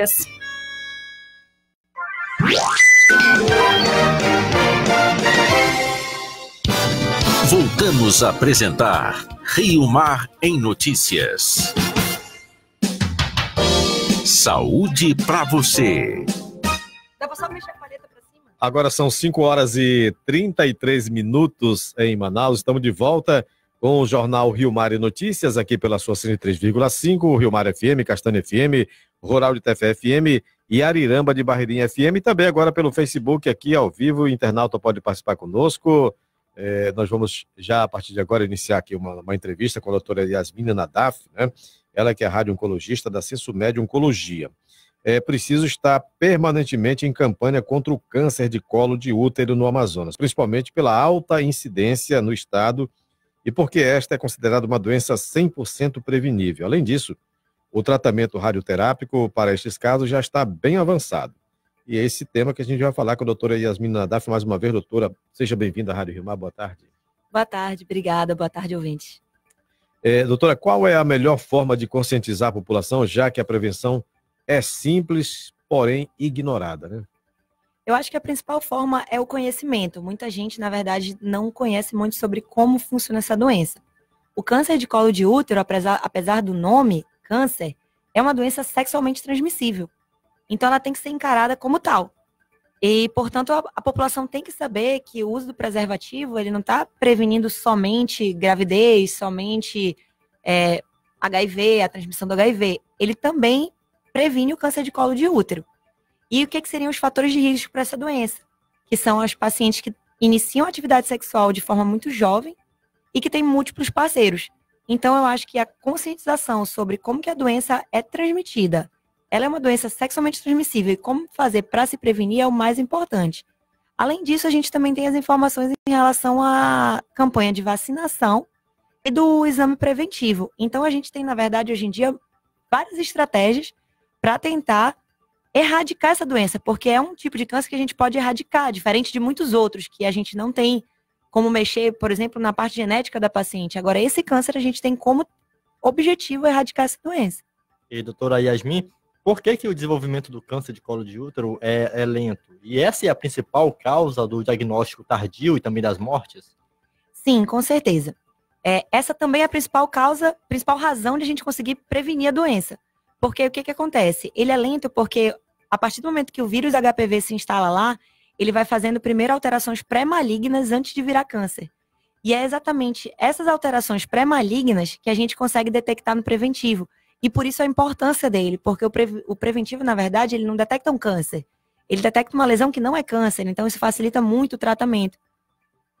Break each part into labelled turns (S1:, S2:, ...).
S1: vocês.
S2: Voltamos a apresentar Rio Mar em Notícias. Saúde para você. Dá pra só mexer a paleta pra cima? Agora são 5 horas e 33 minutos em Manaus. Estamos de volta com o jornal Rio Mar e Notícias, aqui pela sua 103,5, Rio Mar FM, Castanha FM, Rural de Tefé FM e Ariramba de Barreirinha FM. E também agora pelo Facebook, aqui ao vivo, o internauta pode participar conosco. É, nós vamos já, a partir de agora, iniciar aqui uma, uma entrevista com a doutora Yasmina Nadaf, né? Ela que é rádio-oncologista da Censo Médio Oncologia. É preciso estar permanentemente em campanha contra o câncer de colo de útero no Amazonas, principalmente pela alta incidência no estado e porque esta é considerada uma doença 100% prevenível. Além disso, o tratamento radioterápico para estes casos já está bem avançado. E é esse tema que a gente vai falar com a doutora Yasmin Nadaf. Mais uma vez, doutora, seja bem-vinda à Rádio Rio Mar. Boa tarde.
S1: Boa tarde, obrigada. Boa tarde, ouvinte.
S2: É, doutora, qual é a melhor forma de conscientizar a população, já que a prevenção é simples, porém ignorada, né?
S1: Eu acho que a principal forma é o conhecimento. Muita gente, na verdade, não conhece muito sobre como funciona essa doença. O câncer de colo de útero, apesar, apesar do nome câncer, é uma doença sexualmente transmissível. Então, ela tem que ser encarada como tal. E, portanto, a, a população tem que saber que o uso do preservativo ele não está prevenindo somente gravidez, somente é, HIV, a transmissão do HIV. Ele também previne o câncer de colo de útero. E o que, é que seriam os fatores de risco para essa doença? Que são as pacientes que iniciam a atividade sexual de forma muito jovem e que têm múltiplos parceiros. Então, eu acho que a conscientização sobre como que a doença é transmitida, ela é uma doença sexualmente transmissível e como fazer para se prevenir é o mais importante. Além disso, a gente também tem as informações em relação à campanha de vacinação e do exame preventivo. Então, a gente tem, na verdade, hoje em dia, várias estratégias para tentar erradicar essa doença, porque é um tipo de câncer que a gente pode erradicar, diferente de muitos outros que a gente não tem como mexer, por exemplo, na parte genética da paciente. Agora, esse câncer a gente tem como objetivo erradicar essa doença.
S3: E doutora Yasmin, por que, que o desenvolvimento do câncer de colo de útero é, é lento? E essa é a principal causa do diagnóstico
S1: tardio e também das mortes? Sim, com certeza. É, essa também é a principal causa, principal razão de a gente conseguir prevenir a doença. Porque o que, que acontece? Ele é lento porque a partir do momento que o vírus HPV se instala lá, ele vai fazendo primeiro alterações pré-malignas antes de virar câncer. E é exatamente essas alterações pré-malignas que a gente consegue detectar no preventivo. E por isso a importância dele, porque o, pre o preventivo, na verdade, ele não detecta um câncer. Ele detecta uma lesão que não é câncer, então isso facilita muito o tratamento.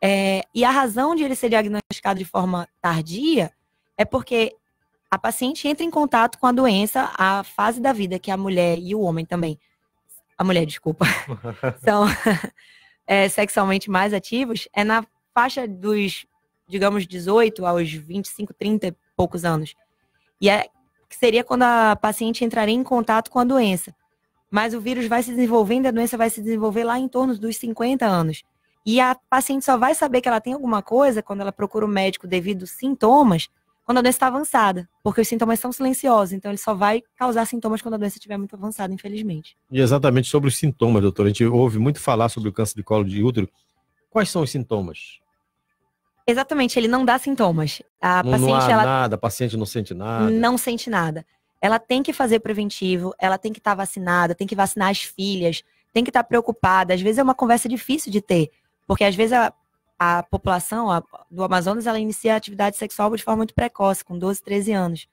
S1: É, e a razão de ele ser diagnosticado de forma tardia é porque a paciente entra em contato com a doença, a fase da vida que a mulher e o homem também, a mulher, desculpa, são é, sexualmente mais ativos, é na faixa dos, digamos, 18 aos 25, 30 e poucos anos. E é, seria quando a paciente entraria em contato com a doença. Mas o vírus vai se desenvolvendo, a doença vai se desenvolver lá em torno dos 50 anos. E a paciente só vai saber que ela tem alguma coisa quando ela procura o um médico devido aos sintomas quando a doença está avançada, porque os sintomas são silenciosos, então ele só vai causar sintomas quando a doença estiver muito avançada, infelizmente.
S2: E exatamente sobre os sintomas, doutor, a gente ouve muito falar sobre o câncer de colo de útero. Quais são os sintomas?
S1: Exatamente, ele não dá sintomas. A não, paciente, não há ela,
S2: nada, a paciente não sente nada. Não
S1: sente nada. Ela tem que fazer preventivo, ela tem que estar tá vacinada, tem que vacinar as filhas, tem que estar tá preocupada. Às vezes é uma conversa difícil de ter, porque às vezes a a população a, do Amazonas ela inicia a atividade sexual de forma muito precoce, com 12, 13 anos.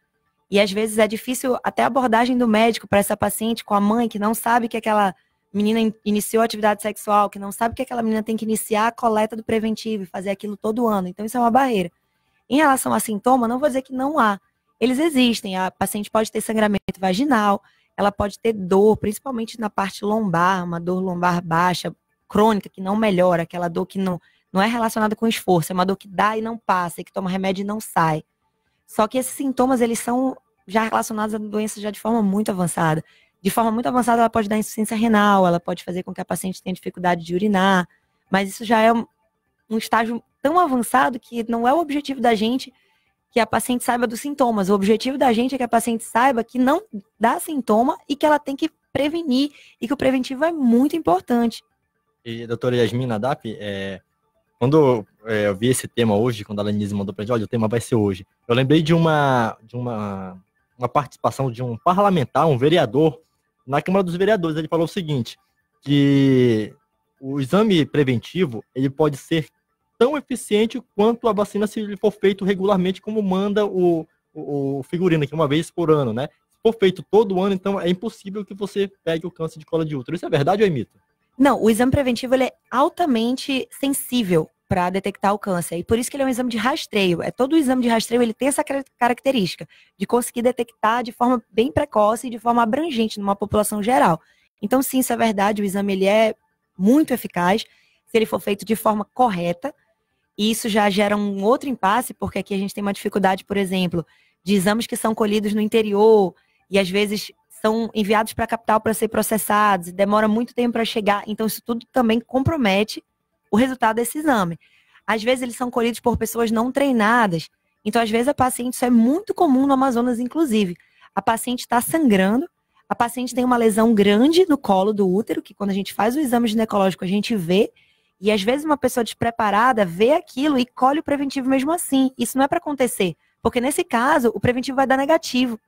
S1: E às vezes é difícil até a abordagem do médico para essa paciente com a mãe que não sabe que aquela menina in iniciou atividade sexual, que não sabe que aquela menina tem que iniciar a coleta do preventivo e fazer aquilo todo ano. Então isso é uma barreira. Em relação a sintoma, não vou dizer que não há. Eles existem. A paciente pode ter sangramento vaginal, ela pode ter dor, principalmente na parte lombar, uma dor lombar baixa, crônica, que não melhora, aquela dor que não não é relacionada com esforço, é uma dor que dá e não passa, e que toma remédio e não sai. Só que esses sintomas, eles são já relacionados à doença já de forma muito avançada. De forma muito avançada, ela pode dar insuficiência renal, ela pode fazer com que a paciente tenha dificuldade de urinar, mas isso já é um, um estágio tão avançado que não é o objetivo da gente que a paciente saiba dos sintomas. O objetivo da gente é que a paciente saiba que não dá sintoma e que ela tem que prevenir, e que o preventivo é muito importante.
S3: E, doutora Yasmina Dap, é, quando é, eu vi esse tema hoje, quando a Lenise mandou pra gente, olha, o tema vai ser hoje. Eu lembrei de uma, de uma, uma participação de um parlamentar, um vereador, na Câmara dos Vereadores. Ele falou o seguinte, que o exame preventivo, ele pode ser tão eficiente quanto a vacina se ele for feito regularmente, como manda o, o, o figurino aqui, uma vez por ano, né? Se for feito todo ano, então é impossível que você pegue o câncer de cola de útero. Isso é verdade ou é mito?
S1: Não, o exame preventivo é altamente sensível para detectar o câncer. E por isso que ele é um exame de rastreio. É todo o exame de rastreio, ele tem essa característica de conseguir detectar de forma bem precoce e de forma abrangente numa população geral. Então, sim, isso é verdade, o exame ele é muito eficaz se ele for feito de forma correta. E isso já gera um outro impasse, porque aqui a gente tem uma dificuldade, por exemplo, de exames que são colhidos no interior e às vezes são enviados para a capital para ser processados, demora muito tempo para chegar, então isso tudo também compromete o resultado desse exame. Às vezes eles são colhidos por pessoas não treinadas, então às vezes a paciente, isso é muito comum no Amazonas inclusive, a paciente está sangrando, a paciente tem uma lesão grande no colo do útero, que quando a gente faz o exame ginecológico a gente vê, e às vezes uma pessoa despreparada vê aquilo e colhe o preventivo mesmo assim. Isso não é para acontecer, porque nesse caso o preventivo vai dar negativo.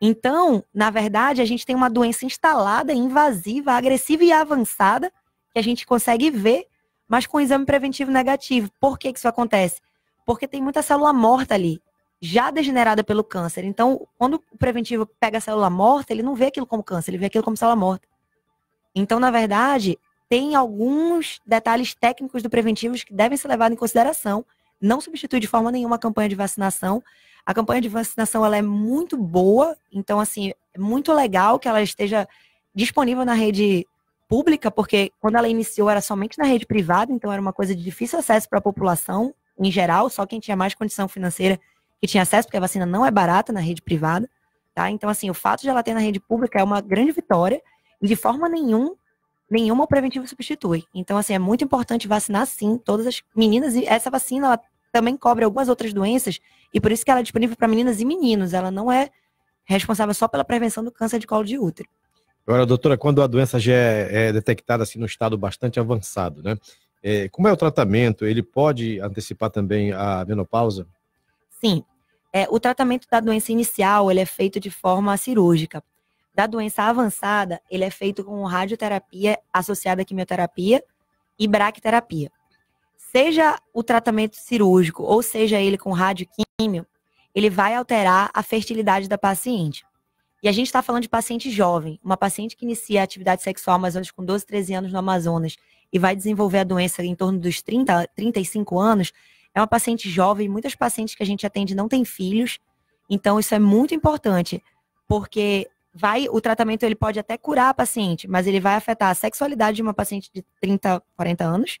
S1: Então, na verdade, a gente tem uma doença instalada, invasiva, agressiva e avançada, que a gente consegue ver, mas com exame preventivo negativo. Por que, que isso acontece? Porque tem muita célula morta ali, já degenerada pelo câncer. Então, quando o preventivo pega a célula morta, ele não vê aquilo como câncer, ele vê aquilo como célula morta. Então, na verdade, tem alguns detalhes técnicos do preventivo que devem ser levados em consideração. Não substitui de forma nenhuma a campanha de vacinação, a campanha de vacinação ela é muito boa, então assim, é muito legal que ela esteja disponível na rede pública, porque quando ela iniciou era somente na rede privada, então era uma coisa de difícil acesso para a população em geral, só quem tinha mais condição financeira que tinha acesso, porque a vacina não é barata na rede privada, tá? Então assim, o fato de ela ter na rede pública é uma grande vitória e de forma nenhuma nenhuma o preventivo substitui. Então, assim, é muito importante vacinar sim todas as meninas. E essa vacina, ela também cobre algumas outras doenças e por isso que ela é disponível para meninas e meninos. Ela não é responsável só pela prevenção do câncer de colo de útero.
S2: Agora, doutora, quando a doença já é, é detectada assim no estado bastante avançado, né? É, como é o tratamento? Ele pode antecipar também a menopausa?
S1: Sim. É, o tratamento da doença inicial ele é feito de forma cirúrgica. Da doença avançada, ele é feito com radioterapia associada à quimioterapia e braquiterapia seja o tratamento cirúrgico ou seja ele com radioquímio, ele vai alterar a fertilidade da paciente. E a gente está falando de paciente jovem, uma paciente que inicia a atividade sexual mais ou menos com 12, 13 anos no Amazonas e vai desenvolver a doença em torno dos 30, 35 anos, é uma paciente jovem. Muitas pacientes que a gente atende não têm filhos, então isso é muito importante, porque vai o tratamento ele pode até curar a paciente, mas ele vai afetar a sexualidade de uma paciente de 30, 40 anos,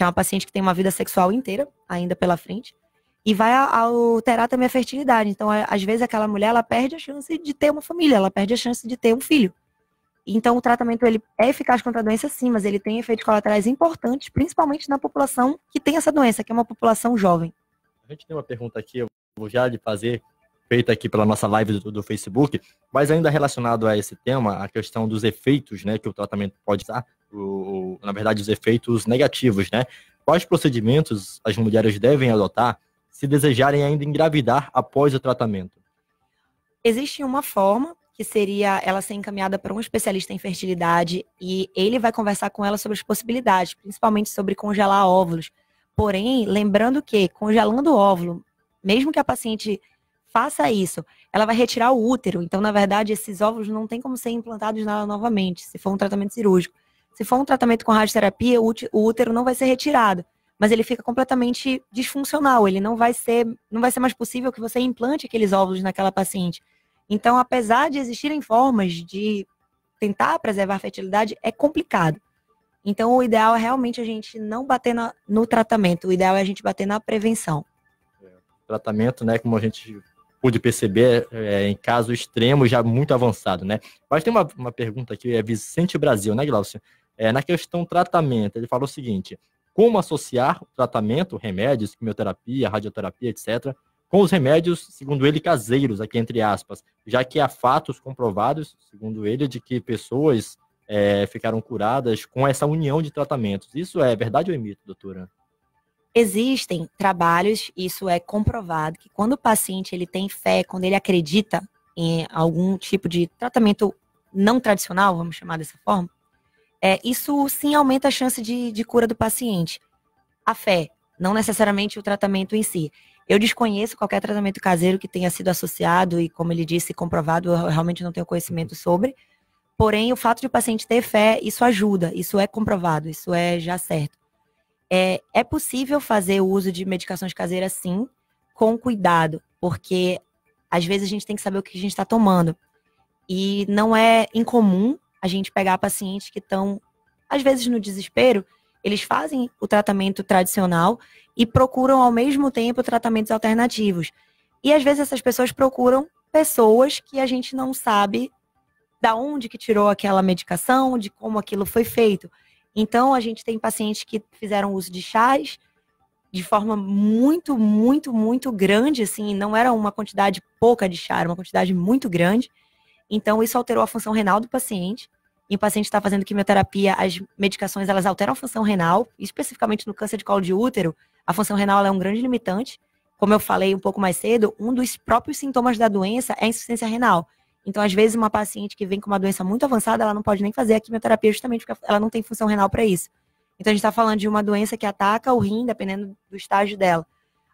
S1: que é uma paciente que tem uma vida sexual inteira ainda pela frente, e vai alterar também a fertilidade. Então, é, às vezes, aquela mulher ela perde a chance de ter uma família, ela perde a chance de ter um filho. Então, o tratamento ele é eficaz contra a doença, sim, mas ele tem efeitos colaterais importantes, principalmente na população que tem essa doença, que é uma população jovem.
S3: A gente tem uma pergunta aqui, eu vou já lhe fazer, feita aqui pela nossa live do, do, Facebook, mas ainda relacionado a esse tema, a questão dos efeitos, né, que o tratamento pode dar, o, o, na verdade, os efeitos negativos, né? Quais procedimentos as mulheres devem adotar se desejarem ainda engravidar após o tratamento?
S1: Existe uma forma que seria ela ser encaminhada para um especialista em fertilidade e ele vai conversar com ela sobre as possibilidades, principalmente sobre congelar óvulos. Porém, lembrando que congelando o óvulo, mesmo que a paciente faça isso. Ela vai retirar o útero, então, na verdade, esses óvulos não tem como ser implantados nela novamente, se for um tratamento cirúrgico. Se for um tratamento com radioterapia, o útero não vai ser retirado, mas ele fica completamente disfuncional, ele não vai ser, não vai ser mais possível que você implante aqueles óvulos naquela paciente. Então, apesar de existirem formas de tentar preservar a fertilidade, é complicado. Então, o ideal é realmente a gente não bater na, no tratamento, o ideal é a gente bater na prevenção.
S3: É, tratamento, né, como a gente pude perceber é, em caso extremo já muito avançado, né? Mas tem uma, uma pergunta aqui, é Vicente Brasil, né, Glaucio? É, na questão tratamento, ele falou o seguinte, como associar tratamento, remédios, quimioterapia, radioterapia, etc., com os remédios, segundo ele, caseiros, aqui entre aspas, já que há fatos comprovados, segundo ele, de que pessoas é, ficaram curadas com essa união de tratamentos. Isso é verdade ou é mito, doutora?
S1: Existem trabalhos, isso é comprovado, que quando o paciente ele tem fé, quando ele acredita em algum tipo de tratamento não tradicional, vamos chamar dessa forma, é, isso sim aumenta a chance de, de cura do paciente. A fé, não necessariamente o tratamento em si. Eu desconheço qualquer tratamento caseiro que tenha sido associado e, como ele disse, comprovado, eu realmente não tenho conhecimento sobre. Porém, o fato de o paciente ter fé, isso ajuda, isso é comprovado, isso é já certo. É, é possível fazer o uso de medicações caseiras, sim, com cuidado, porque às vezes a gente tem que saber o que a gente está tomando. E não é incomum a gente pegar pacientes que estão, às vezes, no desespero, eles fazem o tratamento tradicional e procuram ao mesmo tempo tratamentos alternativos. E às vezes essas pessoas procuram pessoas que a gente não sabe da onde que tirou aquela medicação, de como aquilo foi feito. Então, a gente tem pacientes que fizeram uso de chás de forma muito, muito, muito grande, assim, não era uma quantidade pouca de chá, era uma quantidade muito grande. Então, isso alterou a função renal do paciente. E o paciente está fazendo quimioterapia, as medicações elas alteram a função renal, especificamente no câncer de colo de útero, a função renal é um grande limitante. Como eu falei um pouco mais cedo, um dos próprios sintomas da doença é a insuficiência renal. Então, às vezes, uma paciente que vem com uma doença muito avançada, ela não pode nem fazer a quimioterapia justamente porque ela não tem função renal para isso. Então, a gente está falando de uma doença que ataca o rim, dependendo do estágio dela.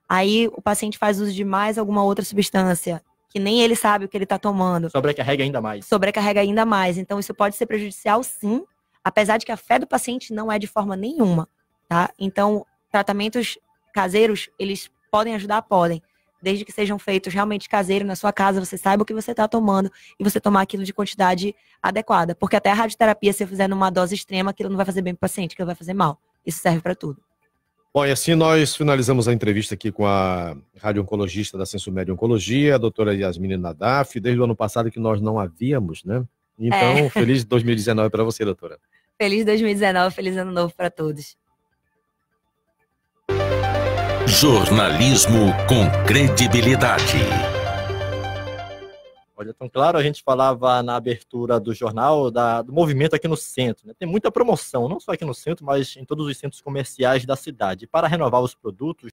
S1: Aí, o paciente faz uso de mais alguma outra substância, que nem ele sabe o que ele está tomando. Sobrecarrega ainda mais. Sobrecarrega ainda mais. Então, isso pode ser prejudicial, sim, apesar de que a fé do paciente não é de forma nenhuma, tá? Então, tratamentos caseiros, eles podem ajudar? Podem desde que sejam feitos realmente caseiros na sua casa, você saiba o que você está tomando e você tomar aquilo de quantidade adequada. Porque até a radioterapia, se eu fizer numa dose extrema, aquilo não vai fazer bem para o paciente, aquilo vai fazer mal. Isso serve para tudo.
S2: Bom, e assim nós finalizamos a entrevista aqui com a radio-oncologista da Médio Oncologia, a doutora Yasmine Nadaf, desde o ano passado que nós não havíamos, né? Então, é. feliz 2019 para você, doutora.
S1: Feliz 2019, feliz ano novo para todos.
S2: Jornalismo com credibilidade.
S3: Olha, então, claro, a gente falava na abertura do jornal da, do movimento aqui no centro. Né? Tem muita promoção, não só aqui no centro, mas em todos os centros comerciais da cidade. Para renovar os produtos,